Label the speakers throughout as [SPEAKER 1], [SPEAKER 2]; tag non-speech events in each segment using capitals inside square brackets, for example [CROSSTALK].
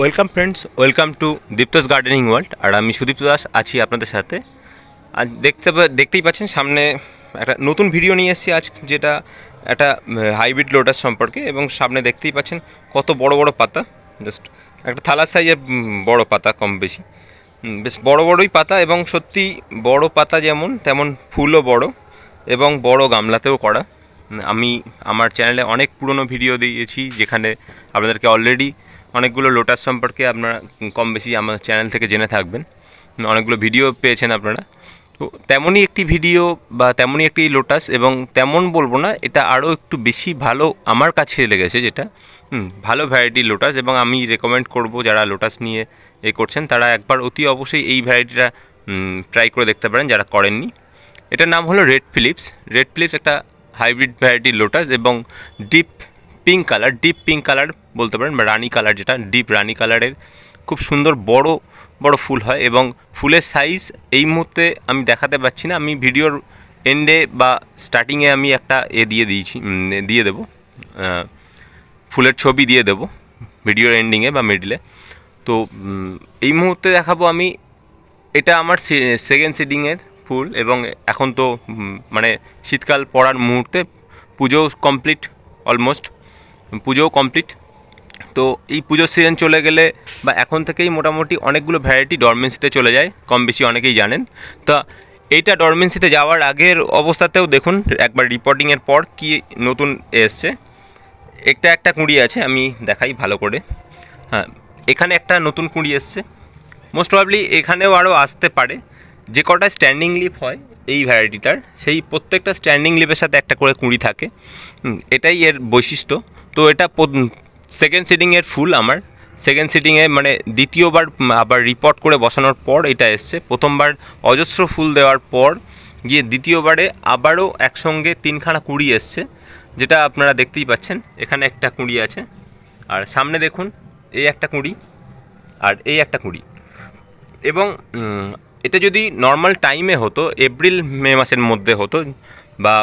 [SPEAKER 1] welcome friends welcome to Dipta's gardening world আর আমি সুদীপ্ত দাস আছি আপনাদের সাথে আর দেখতে দেখতেই পাচ্ছেন সামনে একটা নতুন ভিডিও নিয়ে এসেছি আজ যেটা একটা হাইব্রিড লোটাস সম্পর্কে এবং সামনে দেখতেই পাচ্ছেন কত বড় বড় পাতা জাস্ট একটা থালা সাইজের বড় পাতা কম বেশি বেশ বড় বড়ই পাতা এবং সত্যি বড় পাতা যেমন তেমন ফুলও বড় এবং বড় গামলাতেও করা আমি আমার চ্যানেলে অনেক পুরনো ভিডিও দিয়েছি যেখানে আপনাদেরকে অলরেডি অনেকগুলো লোটাস সম্পর্কে আপনারা কম বেশি আমার চ্যানেল থেকে জেনে থাকবেন অনেকগুলো ভিডিও পেয়েছেন আপনারা তো তেমনই একটি ভিডিও বা তেমনই একটি লোটাস এবং তেমন বলবো না এটা আরও একটু বেশি ভালো আমার কাছে লেগেছে যেটা ভালো ভ্যারাইটি লোটাস এবং আমি রেকমেন্ড করব যারা লোটাস নিয়ে এ করছেন তারা একবার অতি অবশ্যই এই ভ্যারাইটিটা ট্রাই করে দেখতে পারেন যারা করেননি এটার নাম হলো রেড ফিলিপস রেড ফিলিপস একটা হাইব্রিড ভ্যারাইটির লোটাস এবং deep pink colour deep pink colour বলতে পারেন রানি কালার যেটা ডিপ রানি কালারের খুব সুন্দর বড় বড় ফুল হয় এবং ফুলের সাইজ এই মুহূর্তে আমি দেখাতে পাচ্ছি না আমি ভিডিওর এন্ডে বা স্টার্টিংয়ে আমি একটা এ দিয়ে দিয়েছি দিয়ে দেব ফুলের ছবি দিয়ে দেব ভিডিওর এন্ডিংয়ে বা মিডিলে তো এই মুহূর্তে দেখাবো আমি এটা আমার সেকেন্ড সিডিংয়ের ফুল এবং এখন তো মানে শীতকাল পড়ার মুহূর্তে পুজো কমপ্লিট অলমোস্ট পুজোও কমপ্লিট তো এই পুজোর সিজন চলে গেলে বা এখন থেকেই মোটামুটি অনেকগুলো ভ্যারাইটি ডরমেন্সিতে চলে যায় কম বেশি অনেকেই জানেন তা এইটা ডরমেন্সিতে যাওয়ার আগের অবস্থাতেও দেখুন একবার রিপোর্টিংয়ের পর কি নতুন এসছে একটা একটা কুঁড়ি আছে আমি দেখাই ভালো করে হ্যাঁ এখানে একটা নতুন কুঁড়ি এসছে মোস্ট প্রবলি এখানেও আরও আসতে পারে যে কটা স্ট্যান্ডিং লিপ হয় এই ভ্যারাইটিটার সেই প্রত্যেকটা স্ট্যান্ডিং লিপের সাথে একটা করে কুঁড়ি থাকে এটাই এর বৈশিষ্ট্য তো এটা সেকেন্ড সিটিংয়ের ফুল আমার সেকেন্ড সিটিংয়ে মানে দ্বিতীয়বার আবার রিপোর্ট করে বসানোর পর এটা এসছে প্রথমবার অজস্র ফুল দেওয়ার পর গিয়ে দ্বিতীয়বারে আবারও একসঙ্গে তিনখানা কুড়ি এসছে যেটা আপনারা দেখতেই পাচ্ছেন এখানে একটা কুঁড়ি আছে আর সামনে দেখুন এই একটা কুঁড়ি আর এই একটা কুঁড়ি এবং এটা যদি নর্মাল টাইমে হতো এপ্রিল মে মাসের মধ্যে হতো বা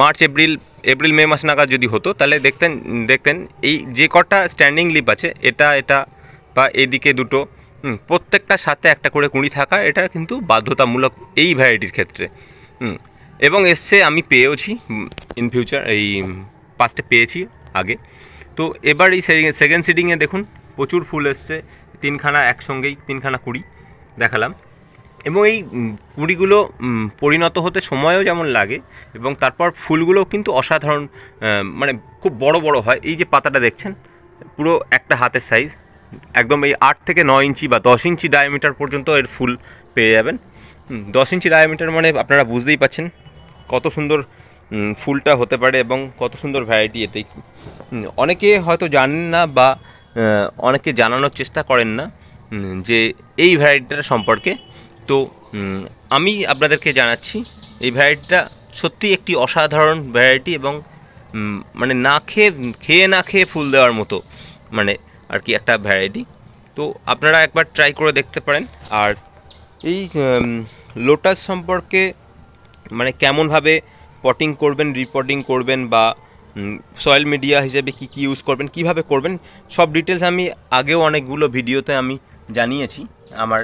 [SPEAKER 1] মার্চ এপ্রিল এপ্রিল মে মাস নাগাদ যদি হতো তাহলে দেখতেন দেখতেন এই যে কটা স্ট্যান্ডিং লিপ আছে এটা এটা বা এদিকে দুটো প্রত্যেকটার সাথে একটা করে কুঁড়ি থাকা এটা কিন্তু বাধ্যতামূলক এই ভ্যারাইটির ক্ষেত্রে এবং এসছে আমি পেয়েওছি ইন ফিউচার এই পাঁচটা পেয়েছি আগে তো এবার এই সেকেন্ড সিডিংয়ে দেখুন প্রচুর ফুল এসছে তিনখানা একসঙ্গেই তিনখানা কুড়ি দেখালাম এবং এই কুঁড়িগুলো পরিণত হতে সময়ও যেমন লাগে এবং তারপর ফুলগুলো কিন্তু অসাধারণ মানে খুব বড় বড় হয় এই যে পাতাটা দেখছেন পুরো একটা হাতের সাইজ একদম এই আট থেকে ন ইঞ্চি বা দশ ইঞ্চি ডায়ামিটার পর্যন্ত এর ফুল পেয়ে যাবেন দশ ইঞ্চি ডায়ামিটার মানে আপনারা বুঝতেই পাচ্ছেন কত সুন্দর ফুলটা হতে পারে এবং কত সুন্দর ভ্যারাইটি এটাই অনেকে হয়তো জানেন না বা অনেকে জানানোর চেষ্টা করেন না যে এই ভ্যারাইটিটা সম্পর্কে তো আমি আপনাদেরকে জানাচ্ছি এই ভ্যারাইটিটা সত্যি একটি অসাধারণ ভ্যারাইটি এবং মানে না খেয়ে খেয়ে না খেয়ে ফুল দেওয়ার মতো মানে আর কি একটা ভ্যারাইটি তো আপনারা একবার ট্রাই করে দেখতে পারেন আর এই লোটাস সম্পর্কে মানে কেমনভাবে পটিং করবেন রিপটিং করবেন বা সয়েল মিডিয়া হিসেবে কি কি ইউজ করবেন কিভাবে করবেন সব ডিটেলস আমি আগেও অনেকগুলো ভিডিওতে আমি জানিয়েছি আমার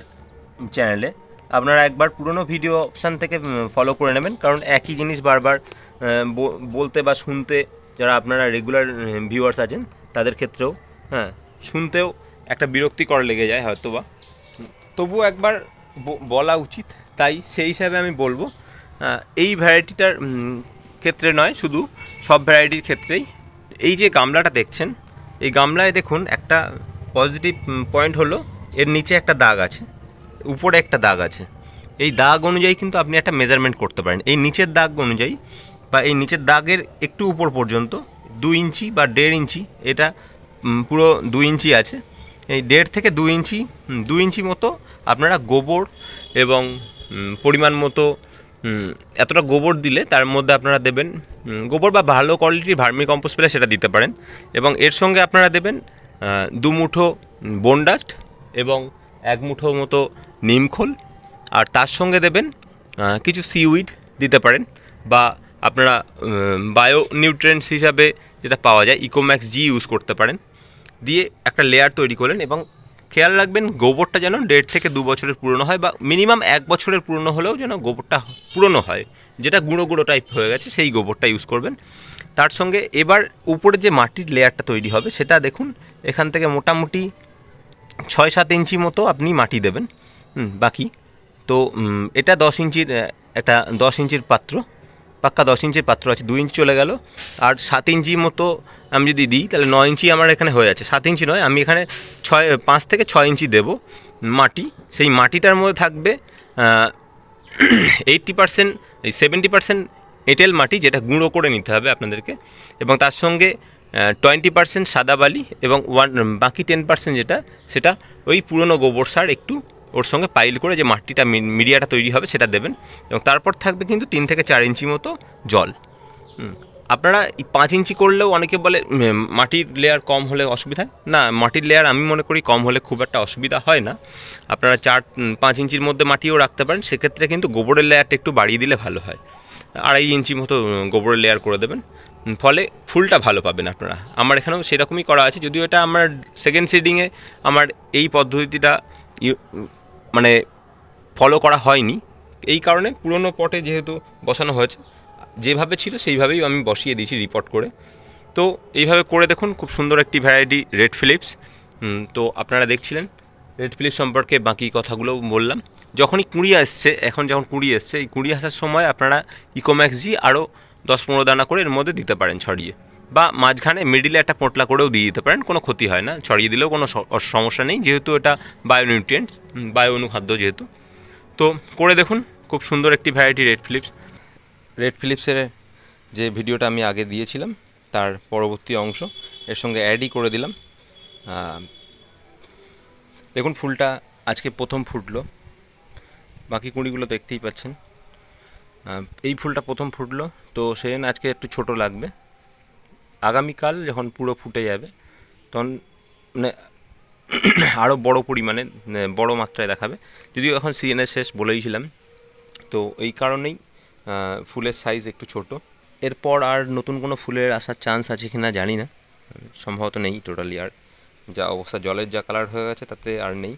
[SPEAKER 1] চ্যানেলে আপনারা একবার পুরনো ভিডিও অপশান থেকে ফলো করে নেবেন কারণ একই জিনিস বারবার বলতে বা শুনতে যারা আপনারা রেগুলার ভিউয়ার্স আছেন তাদের ক্ষেত্রেও হ্যাঁ শুনতেও একটা বিরক্তিকর লেগে যায় হয়তো বা তবুও একবার বলা উচিত তাই সেই হিসাবে আমি বলবো এই ভ্যারাইটিটার ক্ষেত্রে নয় শুধু সব ভ্যারাইটির ক্ষেত্রেই এই যে গামলাটা দেখছেন এই গামলায় দেখুন একটা পজিটিভ পয়েন্ট হলো এর নিচে একটা দাগ আছে উপরে একটা দাগ আছে এই দাগ অনুযায়ী কিন্তু আপনি একটা মেজারমেন্ট করতে পারেন এই নিচের দাগ অনুযায়ী বা এই নিচের দাগের একটু উপর পর্যন্ত দু ইঞ্চি বা দেড় ইঞ্চি এটা পুরো দু ইঞ্চি আছে এই দেড় থেকে দু ইঞ্চি দু ইঞ্চি মতো আপনারা গোবর এবং পরিমাণ মতো এতটা গোবর দিলে তার মধ্যে আপনারা দেবেন গোবর বা ভালো কোয়ালিটির ভার্মি কম্পোস্ট পেলে সেটা দিতে পারেন এবং এর সঙ্গে আপনারা দেবেন দু মুঠো বোন ডাস্ট এবং এক মুঠো মতো নিমখোল আর তার সঙ্গে দেবেন কিছু সিউইড দিতে পারেন বা আপনারা বায়ো নিউট্রেন্টস হিসাবে যেটা পাওয়া যায় ইকোম্যাক্স জি ইউজ করতে পারেন দিয়ে একটা লেয়ার তৈরি করলেন এবং খেয়াল রাখবেন গোবরটা যেন দেড় থেকে দু বছরের পুরনো হয় বা মিনিমাম এক বছরের পুরনো হলেও যেন গোবরটা পুরনো হয় যেটা গুঁড়ো গুঁড়ো টাইপ হয়ে গেছে সেই গোবরটা ইউজ করবেন তার সঙ্গে এবার উপরে যে মাটির লেয়ারটা তৈরি হবে সেটা দেখুন এখান থেকে মোটামুটি ছয় সাত ইঞ্চি মতো আপনি মাটি দেবেন বাকি তো এটা দশ ইঞ্চির একটা দশ ইঞ্চির পাত্র পাক্কা দশ ইঞ্চির পাত্র আছে দু ইঞ্চি চলে গেল আর সাত ইঞ্চি মতো আমি যদি দিই তাহলে নয় ইঞ্চি আমার এখানে হয়ে যাচ্ছে সাত ইঞ্চি নয় আমি এখানে ছয় পাঁচ থেকে ছয় ইঞ্চি দেব মাটি সেই মাটিটার মধ্যে থাকবে এইট্টি পার্সেন্ট এই সেভেন্টি পার্সেন্ট এঁটেল মাটি যেটা গুঁড়ো করে নিতে হবে আপনাদেরকে এবং তার সঙ্গে টোয়েন্টি পার্সেন্ট সাদা বালি এবং ওয়ান বাকি টেন পার্সেন্ট যেটা সেটা ওই পুরনো গোবর সার একটু ওর সঙ্গে পাইল করে যে মাটিটা মিডিয়াটা তৈরি হবে সেটা দেবেন এবং তারপর থাকবে কিন্তু তিন থেকে চার ইঞ্চি মতো জল আপনারা পাঁচ ইঞ্চি করলেও অনেকে বলে মাটির লেয়ার কম হলে অসুবিধা না মাটির লেয়ার আমি মনে করি কম হলে খুব একটা অসুবিধা হয় না আপনারা চার পাঁচ ইঞ্চির মধ্যে মাটিও রাখতে পারেন সেক্ষেত্রে কিন্তু গোবরের লেয়ারটা একটু বাড়িয়ে দিলে ভালো হয় আড়াই ইঞ্চি মতো গোবরের লেয়ার করে দেবেন ফলে ফুলটা ভালো পাবেন আপনারা আমার এখানেও সেরকমই করা আছে যদিও এটা আমার সেকেন্ড সিডিংয়ে আমার এই পদ্ধতিটা মানে ফলো করা হয়নি এই কারণে পুরনো পটে যেহেতু বসানো হয়েছে যেভাবে ছিল সেইভাবেই আমি বসিয়ে দিয়েছি রিপোর্ট করে তো এইভাবে করে দেখুন খুব সুন্দর একটি ভ্যারাইটি রেড ফিলিপস তো আপনারা দেখছিলেন রেড ফিলিপস সম্পর্কে বাকি কথাগুলো বললাম যখনই কুঁড়ি আসছে এখন যখন কুঁড়ি এসছে এই কুঁড়ি আসার সময় আপনারা ইকোম্যাক্স জি আরও দশ পনেরো দানা করে এর মধ্যে দিতে পারেন ছড়িয়ে বা মাঝখানে মিডিলে একটা পোঁটলা করেও দিয়ে দিতে পারেন কোনো ক্ষতি হয় না ছড়িয়ে দিলেও কোনো সমস্যা নেই যেহেতু এটা বায়োনিউট্রিয়েন্টস বায়ো অনুখাদ্য যেহেতু তো করে দেখুন খুব সুন্দর একটি ভ্যারাইটি রেড ফিলিপস রেড ফিলিপসের যে ভিডিওটা আমি আগে দিয়েছিলাম তার পরবর্তী অংশ এর সঙ্গে অ্যাডই করে দিলাম দেখুন ফুলটা আজকে প্রথম ফুটলো বাকি কুঁড়িগুলো দেখতেই পাচ্ছেন এই ফুলটা প্রথম ফুটলো তো সেই আজকে একটু ছোট লাগবে আগামীকাল যখন পুরো ফুটে যাবে তখন মানে [CLEARS THROAT] আরও বড় পরিমাণে মানে বড় মাত্রায় দেখাবে যদিও এখন সিজনের শেষ বলেইছিলাম তো এই কারণেই ফুলের সাইজ একটু ছোট এরপর আর নতুন কোনো ফুলের আসার চান্স আছে কি না জানি না সম্ভবত নেই টোটালি আর যা অবস্থা জলের যা কালার হয়ে গেছে তাতে আর নেই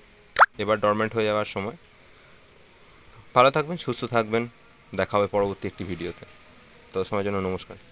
[SPEAKER 1] এবার ডরমেন্ট হয়ে যাওয়ার সময় ভালো থাকবেন সুস্থ থাকবেন দেখা হবে পরবর্তী একটি ভিডিওতে তো সময় জন্য নমস্কার